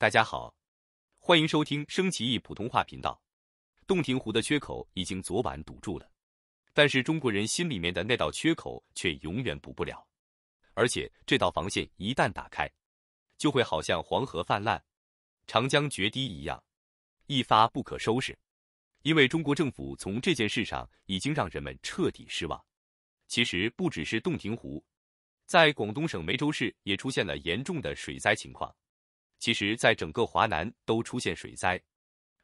大家好，欢迎收听升旗义普通话频道。洞庭湖的缺口已经昨晚堵住了，但是中国人心里面的那道缺口却永远补不了。而且这道防线一旦打开，就会好像黄河泛滥、长江决堤一样，一发不可收拾。因为中国政府从这件事上已经让人们彻底失望。其实不只是洞庭湖，在广东省梅州市也出现了严重的水灾情况。其实，在整个华南都出现水灾，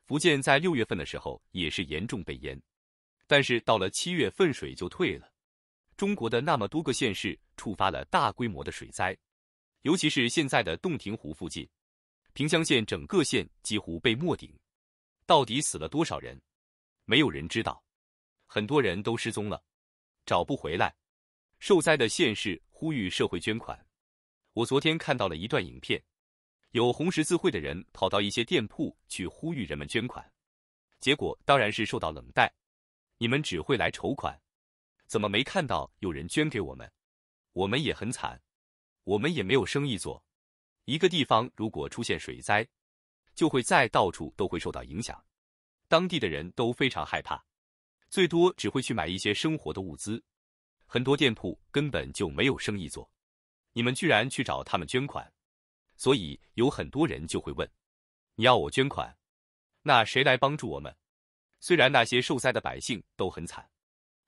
福建在六月份的时候也是严重被淹，但是到了七月份水就退了。中国的那么多个县市触发了大规模的水灾，尤其是现在的洞庭湖附近，平江县整个县几乎被没顶。到底死了多少人？没有人知道，很多人都失踪了，找不回来。受灾的县市呼吁社会捐款。我昨天看到了一段影片。有红十字会的人跑到一些店铺去呼吁人们捐款，结果当然是受到冷淡。你们只会来筹款，怎么没看到有人捐给我们？我们也很惨，我们也没有生意做。一个地方如果出现水灾，就会在到处都会受到影响，当地的人都非常害怕，最多只会去买一些生活的物资。很多店铺根本就没有生意做，你们居然去找他们捐款。所以有很多人就会问：“你要我捐款，那谁来帮助我们？”虽然那些受灾的百姓都很惨，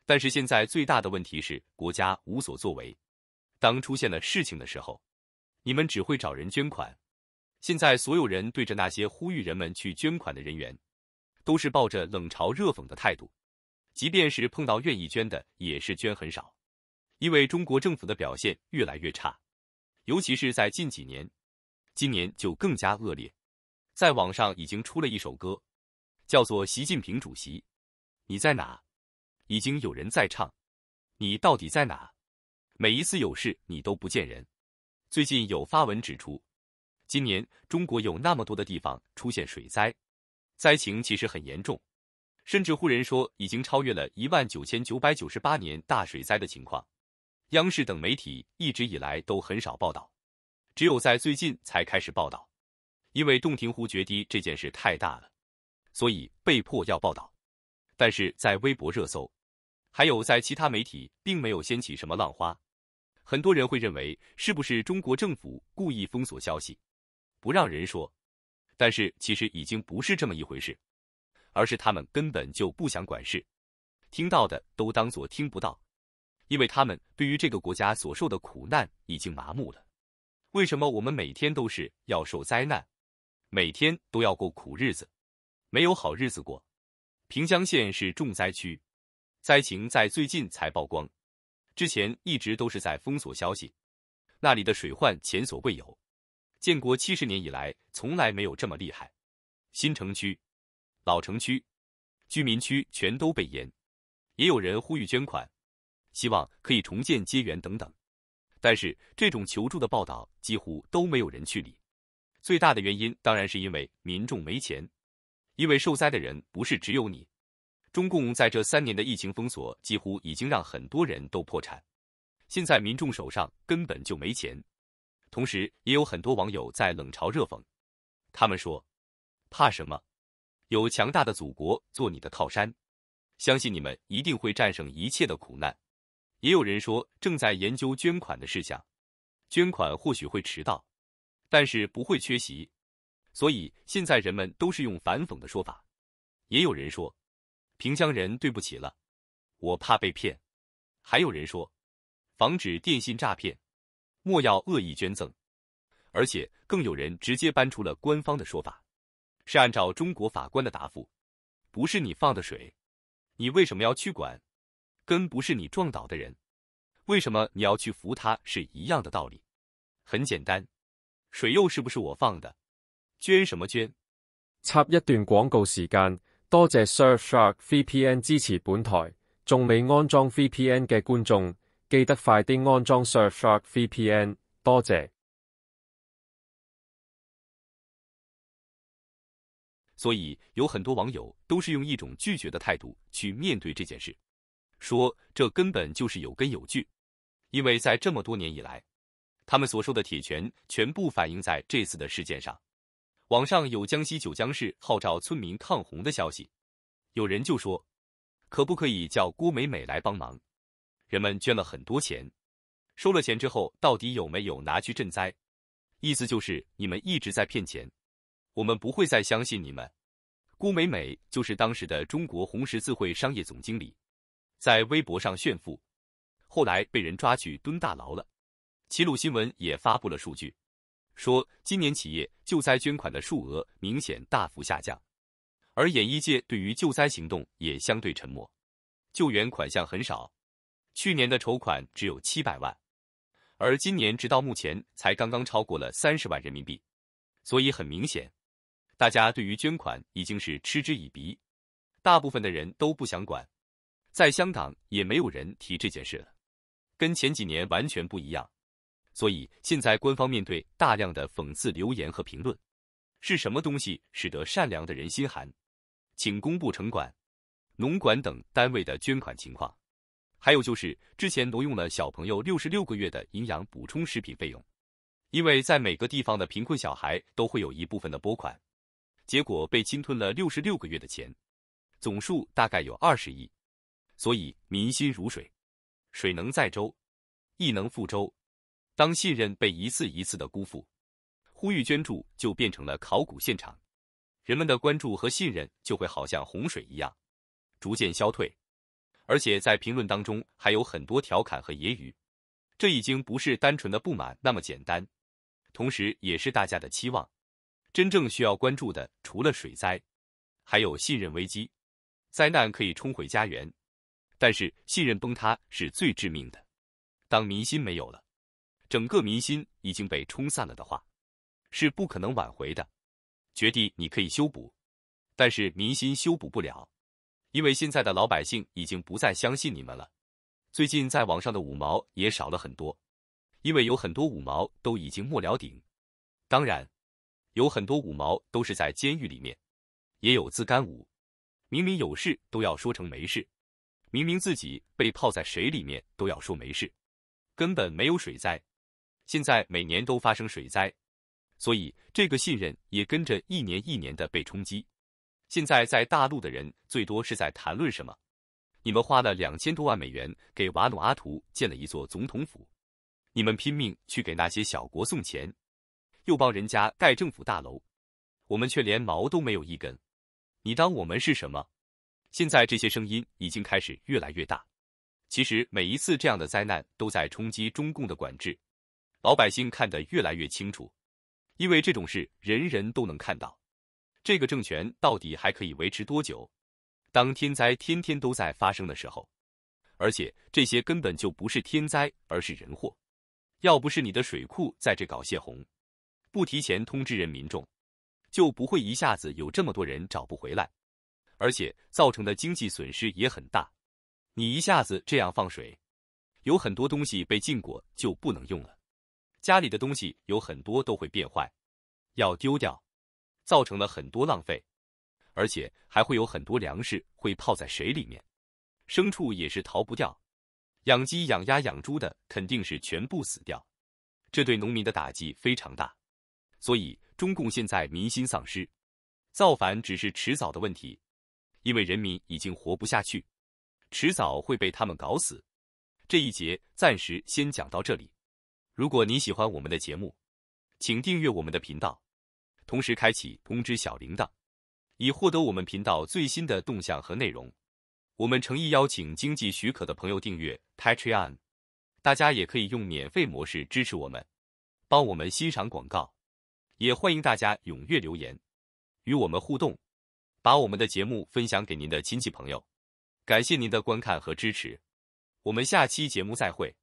但是现在最大的问题是国家无所作为。当出现了事情的时候，你们只会找人捐款。现在所有人对着那些呼吁人们去捐款的人员，都是抱着冷嘲热讽的态度。即便是碰到愿意捐的，也是捐很少，因为中国政府的表现越来越差，尤其是在近几年。今年就更加恶劣，在网上已经出了一首歌，叫做《习近平主席，你在哪》。已经有人在唱，你到底在哪？每一次有事，你都不见人。最近有发文指出，今年中国有那么多的地方出现水灾，灾情其实很严重，甚至乎人说已经超越了一万九千九百九十八年大水灾的情况。央视等媒体一直以来都很少报道。只有在最近才开始报道，因为洞庭湖决堤这件事太大了，所以被迫要报道。但是在微博热搜，还有在其他媒体，并没有掀起什么浪花。很多人会认为是不是中国政府故意封锁消息，不让人说？但是其实已经不是这么一回事，而是他们根本就不想管事，听到的都当做听不到，因为他们对于这个国家所受的苦难已经麻木了。为什么我们每天都是要受灾难，每天都要过苦日子，没有好日子过？平江县是重灾区，灾情在最近才曝光，之前一直都是在封锁消息。那里的水患前所未有，建国七十年以来从来没有这么厉害。新城区、老城区、居民区全都被淹，也有人呼吁捐款，希望可以重建家园等等。但是这种求助的报道几乎都没有人去理，最大的原因当然是因为民众没钱，因为受灾的人不是只有你，中共在这三年的疫情封锁几乎已经让很多人都破产，现在民众手上根本就没钱，同时也有很多网友在冷嘲热讽，他们说，怕什么，有强大的祖国做你的靠山，相信你们一定会战胜一切的苦难。也有人说正在研究捐款的事项，捐款或许会迟到，但是不会缺席。所以现在人们都是用反讽的说法。也有人说，平江人对不起了，我怕被骗。还有人说，防止电信诈骗，莫要恶意捐赠。而且更有人直接搬出了官方的说法，是按照中国法官的答复，不是你放的水，你为什么要去管？跟不是你撞倒的人，为什么你要去扶他是一样的道理。很简单，水又是不是我放的？捐什么捐？插一段广告时间，多谢 Surfshark VPN 支持本台。仲未安装 VPN 嘅观众，记得快啲安装 Surfshark VPN，多谢。所以有很多网友都是用一种拒绝的态度去面对这件事。说这根本就是有根有据，因为在这么多年以来，他们所受的铁拳全部反映在这次的事件上。网上有江西九江市号召村民抗洪的消息，有人就说，可不可以叫郭美美来帮忙？人们捐了很多钱，收了钱之后到底有没有拿去赈灾？意思就是你们一直在骗钱，我们不会再相信你们。郭美美就是当时的中国红十字会商业总经理。在微博上炫富，后来被人抓去蹲大牢了。齐鲁新闻也发布了数据，说今年企业救灾捐款的数额明显大幅下降，而演艺界对于救灾行动也相对沉默，救援款项很少。去年的筹款只有七百万，而今年直到目前才刚刚超过了三十万人民币。所以很明显，大家对于捐款已经是嗤之以鼻，大部分的人都不想管。在香港也没有人提这件事了，跟前几年完全不一样。所以现在官方面对大量的讽刺留言和评论，是什么东西使得善良的人心寒？请公布城管、农管等单位的捐款情况。还有就是之前挪用了小朋友六十六个月的营养补充食品费用，因为在每个地方的贫困小孩都会有一部分的拨款，结果被侵吞了六十六个月的钱，总数大概有二十亿。所以民心如水，水能载舟，亦能覆舟。当信任被一次一次的辜负，呼吁捐助就变成了考古现场，人们的关注和信任就会好像洪水一样逐渐消退。而且在评论当中还有很多调侃和揶揄，这已经不是单纯的不满那么简单，同时也是大家的期望。真正需要关注的除了水灾，还有信任危机。灾难可以冲毁家园。但是信任崩塌是最致命的。当民心没有了，整个民心已经被冲散了的话，是不可能挽回的。绝地你可以修补，但是民心修补不了，因为现在的老百姓已经不再相信你们了。最近在网上的五毛也少了很多，因为有很多五毛都已经没了顶。当然，有很多五毛都是在监狱里面，也有自干五，明明有事都要说成没事。明明自己被泡在水里面，都要说没事，根本没有水灾。现在每年都发生水灾，所以这个信任也跟着一年一年的被冲击。现在在大陆的人最多是在谈论什么？你们花了两千多万美元给瓦努阿图建了一座总统府，你们拼命去给那些小国送钱，又帮人家盖政府大楼，我们却连毛都没有一根，你当我们是什么？现在这些声音已经开始越来越大。其实每一次这样的灾难都在冲击中共的管制，老百姓看得越来越清楚。因为这种事人人都能看到，这个政权到底还可以维持多久？当天灾天天都在发生的时候，而且这些根本就不是天灾，而是人祸。要不是你的水库在这搞泄洪，不提前通知人民众，就不会一下子有这么多人找不回来。而且造成的经济损失也很大，你一下子这样放水，有很多东西被浸过就不能用了，家里的东西有很多都会变坏，要丢掉，造成了很多浪费，而且还会有很多粮食会泡在水里面，牲畜也是逃不掉，养鸡、养鸭、养猪的肯定是全部死掉，这对农民的打击非常大，所以中共现在民心丧失，造反只是迟早的问题。因为人民已经活不下去，迟早会被他们搞死。这一节暂时先讲到这里。如果你喜欢我们的节目，请订阅我们的频道，同时开启通知小铃铛，以获得我们频道最新的动向和内容。我们诚意邀请经济许可的朋友订阅 Patreon，大家也可以用免费模式支持我们，帮我们欣赏广告。也欢迎大家踊跃留言，与我们互动。把我们的节目分享给您的亲戚朋友，感谢您的观看和支持，我们下期节目再会。